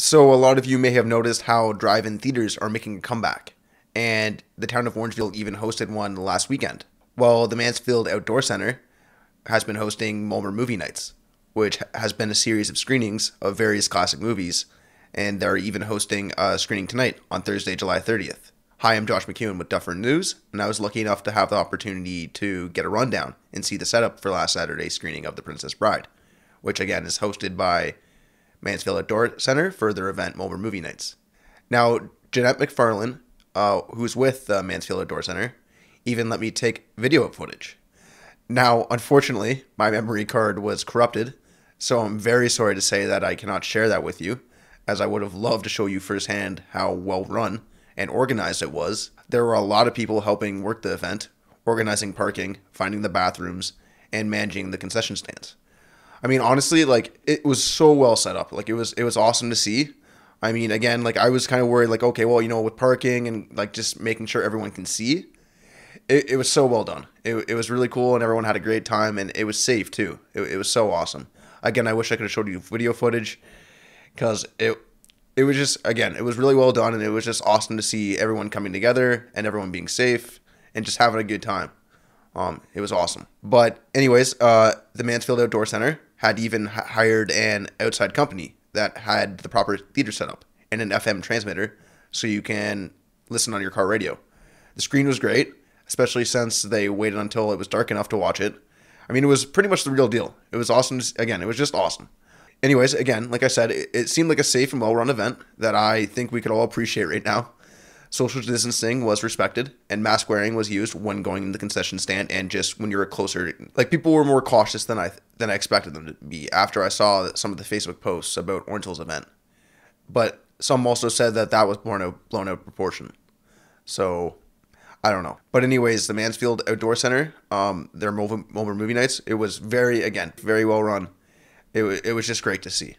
So, a lot of you may have noticed how drive in theaters are making a comeback, and the town of Orangeville even hosted one last weekend. Well, the Mansfield Outdoor Center has been hosting Mulmer Movie Nights, which has been a series of screenings of various classic movies, and they're even hosting a screening tonight on Thursday, July 30th. Hi, I'm Josh McEwen with Duffer News, and I was lucky enough to have the opportunity to get a rundown and see the setup for last Saturday's screening of The Princess Bride, which again is hosted by Mansfield Outdoor Center for their event Mulver Movie Nights. Now, Jeanette McFarlane, uh, who's with the uh, Mansfield Outdoor Center, even let me take video footage. Now, unfortunately, my memory card was corrupted, so I'm very sorry to say that I cannot share that with you, as I would have loved to show you firsthand how well run and organized it was. There were a lot of people helping work the event, organizing parking, finding the bathrooms, and managing the concession stands. I mean, honestly, like it was so well set up. Like it was it was awesome to see. I mean, again, like I was kind of worried, like okay, well, you know, with parking and like just making sure everyone can see. It, it was so well done. It, it was really cool, and everyone had a great time, and it was safe too. It, it was so awesome. Again, I wish I could have showed you video footage because it it was just again, it was really well done, and it was just awesome to see everyone coming together and everyone being safe and just having a good time. Um, it was awesome. But anyways, uh, the Mansfield Outdoor Center had even hired an outside company that had the proper theater setup and an FM transmitter so you can listen on your car radio. The screen was great, especially since they waited until it was dark enough to watch it. I mean, it was pretty much the real deal. It was awesome. To, again, it was just awesome. Anyways, again, like I said, it, it seemed like a safe and well run event that I think we could all appreciate right now. Social distancing was respected, and mask wearing was used when going in the concession stand and just when you were closer. Like, people were more cautious than I than I expected them to be after I saw some of the Facebook posts about Orange's event. But some also said that that was blown out, blown out proportion. So I don't know. But anyways, the Mansfield Outdoor Center, um, their mobile movie nights, it was very, again, very well run. It, it was just great to see.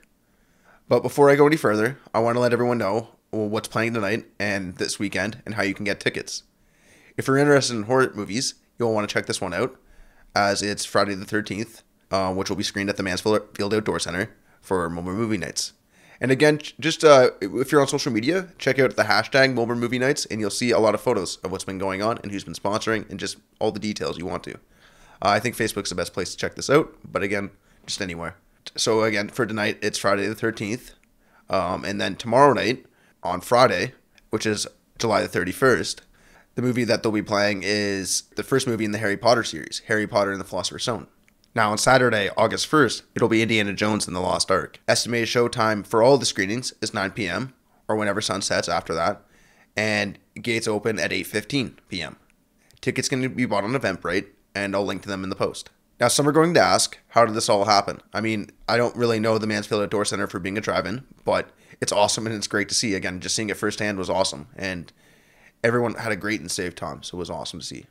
But before I go any further, I want to let everyone know what's playing tonight and this weekend and how you can get tickets. If you're interested in horror movies, you'll want to check this one out, as it's Friday the 13th, uh, which will be screened at the Mansfield Outdoor Center for Wilmer Movie Nights. And again, just uh, if you're on social media, check out the hashtag Wilmer Movie Nights, and you'll see a lot of photos of what's been going on and who's been sponsoring, and just all the details you want to. Uh, I think Facebook's the best place to check this out, but again, just anywhere. So again, for tonight, it's Friday the 13th, um, and then tomorrow night on Friday, which is July the 31st, the movie that they'll be playing is the first movie in the Harry Potter series, Harry Potter and the Philosopher's Stone. Now, on Saturday, August 1st, it'll be Indiana Jones and the Lost Ark. Estimated showtime for all the screenings is 9 p.m. or whenever sun sets after that, and gates open at 8:15 p.m. Tickets can be bought on Eventbrite, and I'll link to them in the post. Now, some are going to ask, how did this all happen? I mean, I don't really know the Mansfield Outdoor Center for being a drive-in, but it's awesome and it's great to see. Again, just seeing it firsthand was awesome, and everyone had a great and safe time, so it was awesome to see.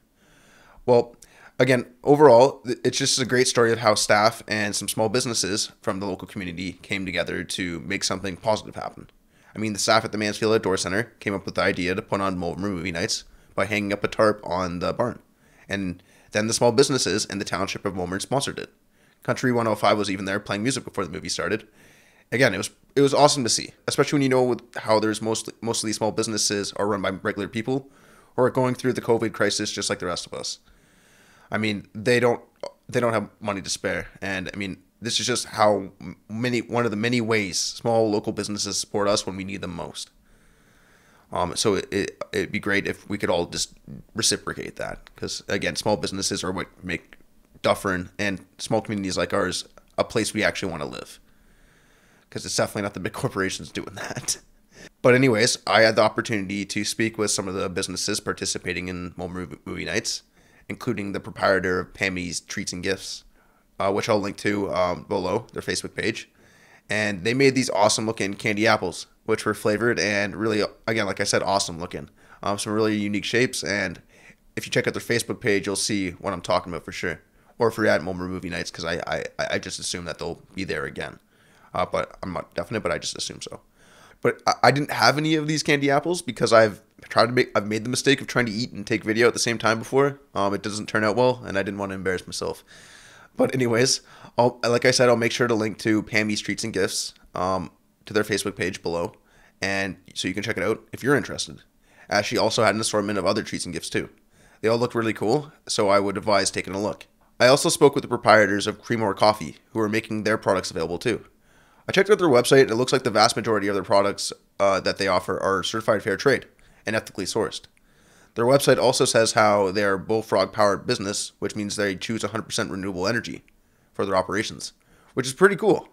Well, again, overall, it's just a great story of how staff and some small businesses from the local community came together to make something positive happen. I mean, the staff at the Mansfield Outdoor Center came up with the idea to put on Mulmer movie nights by hanging up a tarp on the barn. And then the small businesses and the township of Mulmer sponsored it. Country 105 was even there playing music before the movie started. Again, it was it was awesome to see, especially when you know how there's mostly most of these small businesses are run by regular people or are going through the COVID crisis just like the rest of us. I mean, they don't they don't have money to spare, and I mean, this is just how many one of the many ways small local businesses support us when we need them most. Um, so it, it it'd be great if we could all just reciprocate that because again, small businesses are what make Dufferin and small communities like ours a place we actually want to live. Because it's definitely not the big corporations doing that. But anyways, I had the opportunity to speak with some of the businesses participating in Mole movie, movie Nights, including the proprietor of Pammy's Treats and Gifts, uh, which I'll link to um, below their Facebook page. And they made these awesome looking candy apples, which were flavored and really, again, like I said, awesome looking. Um, some really unique shapes. And if you check out their Facebook page, you'll see what I'm talking about for sure. Or if you're at Wilmer Movie Nights, because I, I, I just assume that they'll be there again. Uh, but I'm not definite, but I just assume so. But I, I didn't have any of these candy apples because I've tried to make I've made the mistake of trying to eat and take video at the same time before. Um, it doesn't turn out well, and I didn't want to embarrass myself. But anyways, I'll, like I said, I'll make sure to link to Pammy's treats and Gifts um, to their Facebook page below, and so you can check it out if you're interested. As she also had an assortment of other treats and gifts too. They all look really cool, so I would advise taking a look. I also spoke with the proprietors of Creamore Coffee, who are making their products available too. I checked out their website, and it looks like the vast majority of their products uh, that they offer are certified fair trade and ethically sourced. Their website also says how they are bullfrog powered business, which means they choose 100% renewable energy for their operations, which is pretty cool.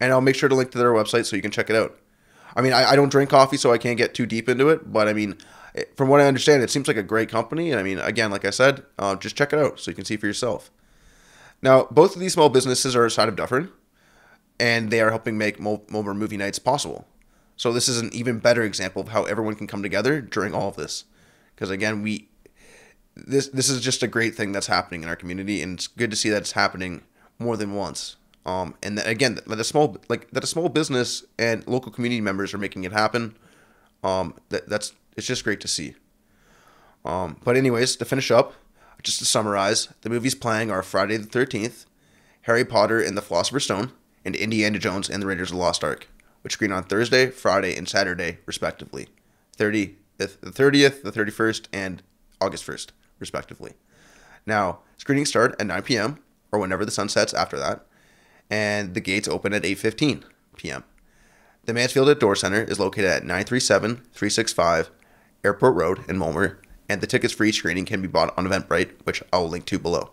And I'll make sure to link to their website so you can check it out. I mean, I, I don't drink coffee, so I can't get too deep into it, but I mean, it, from what I understand, it seems like a great company. And I mean, again, like I said, uh, just check it out so you can see for yourself. Now, both of these small businesses are outside of Dufferin, and they are helping make mobile movie nights possible. So this is an even better example of how everyone can come together during all of this. Because again, we this this is just a great thing that's happening in our community, and it's good to see that it's happening more than once. Um, and that, again, that a small like that a small business and local community members are making it happen. Um, that that's it's just great to see. Um, but anyways, to finish up, just to summarize, the movies playing are Friday the Thirteenth, Harry Potter and the Philosopher's Stone, and Indiana Jones and the Raiders of the Lost Ark which screen on Thursday, Friday, and Saturday, respectively. 30th, the 30th, the 31st, and August 1st, respectively. Now, screenings start at 9 p.m. or whenever the sun sets after that, and the gates open at 8:15 p.m. The Mansfield At Door Center is located at 937-365 Airport Road in Mulmer, and the tickets for each screening can be bought on Eventbrite, which I will link to below.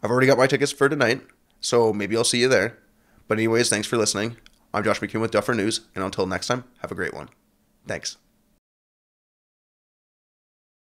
I've already got my tickets for tonight, so maybe I'll see you there. But anyways, thanks for listening. I'm Josh McCune with Duffer News, and until next time, have a great one. Thanks.